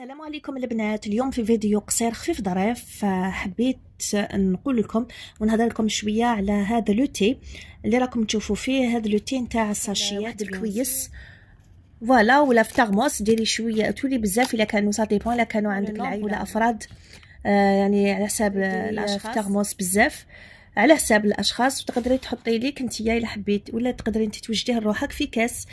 السلام عليكم البنات اليوم في فيديو قصير خفيف ظريف فحبيت نقول لكم ونهضر لكم شويه على هذا لوتي اللي راكم تشوفوا فيه هذا لوتي نتاع الساشيات الكويس فوالا ولا في تغموس ديري شويه تولي بزاف الا كانوا سا ديبون الا كانوا عندك العائله ولا افراد آه يعني على حساب الاشخاص تغموس بزاف على حساب الاشخاص وتقدري تحطي ليك نتيا الا حبيت ولا تقدري انت توجديه لروحك في كاس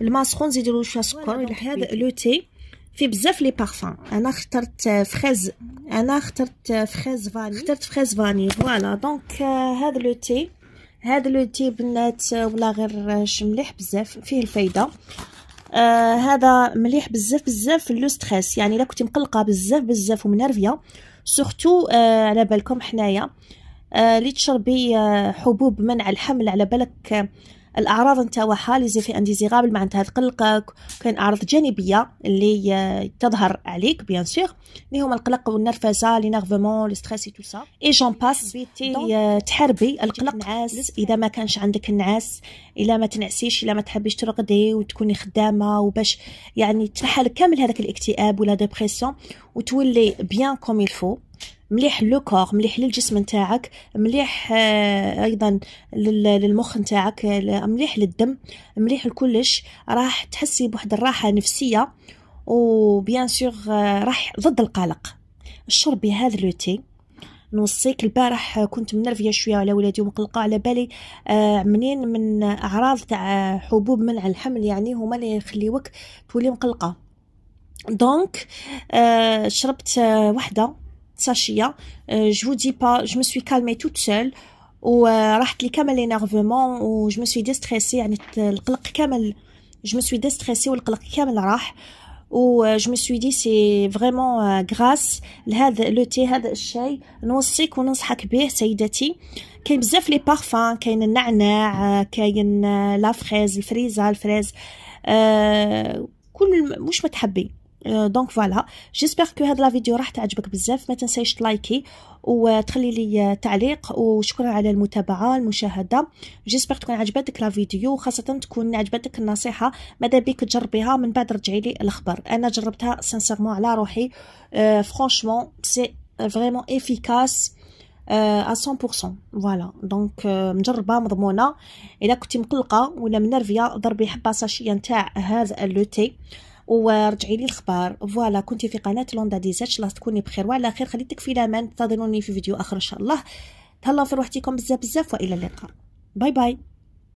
الماء سخون زيدي له شويه سكر الا هذا لوتي في بزاف لي بارفان انا اخترت فريز انا اخترت فريز فاني اخترت فريز فاني فوالا دونك آه، هذا لو تي هذا لو تي بنات آه، ولا غير آه، مليح بزاف فيه الفايده آه هذا مليح بزاف بزاف لو ستريس يعني الا كنتي مقلقه بزاف بزاف ومنرفيه سورتو آه على بالكم حنايا اللي تشربي آه حبوب منع الحمل على بالك آه الاعراض نتاعها حالزه في انديزيغابل معناتها تقلقك وكاين اعراض جانبيه اللي تظهر عليك بيان سور اللي هما القلق والنرفزه لي نيرفمون لي ستريس تو سا اي جون باس تحربي القلق نعاس اذا ما كانش عندك النعاس الا ما تنعسيش الا ما تحبيش ترقدي وتكوني خدامه وباش يعني تنحل كامل هذاك الاكتئاب ولا ديبرسيون وتولي بيان كوم الفو مليح لو كور مليح للجسم نتاعك مليح آه، ايضا للمخ نتاعك مليح للدم مليح لكلش راح تحسي بواحد الراحه نفسيه وبيان سور آه، راح ضد القلق شربي هذا لو تي نوصيك البارح كنت منرفيه شويه على ولادي ومقلقه على بالي آه، منين من اعراض تاع حبوب منع الحمل يعني هما اللي يخليوك تولي مقلقه دونك شربت وحده Sachia. جو دي با جو مسوي كالمي توت سول و toute seule وراحت لي كامل و جو مسوي دي ديستريسي يعني القلق كامل جو مو سوي و والقلق كامل راح و جو مسوي دي سي فريمون غراس لهذا لو تي هذا الشاي نوصيك وننصحك به سيدتي كاين بزاف لي بارفان كاين النعناع كاين لافريز الفريزه الفريز كل مش ما تحبي دونك فوالا جيسبر كو هاد لا فيديو راح تعجبك بزاف ما تنسايش تلايكي وتخلي لي تعليق وشكرا على المتابعه المشاهده جيسبر تكون عجبتك لا فيديو وخاصه تكون عجبتك النصيحه ماذا بيك تجربيها من بعد رجعي لي الخبر انا جربتها سانسيرمون على روحي فرانشمون سي فريمون افيكاس ا 100% فوالا دونك مجربه مضمونه الا كنتي مقلقه ولا منرفيه ضربي حبه ساشيه نتاع هذا لو تي ورجعي لي الخبر فوالا كنتي في قناه لوندا ديزاتش الله تكوني بخير وعلى خير خليتك في الامان انتظروني في فيديو اخر ان شاء الله تهلاو في روحتكم بزاف بزاف والى اللقاء باي باي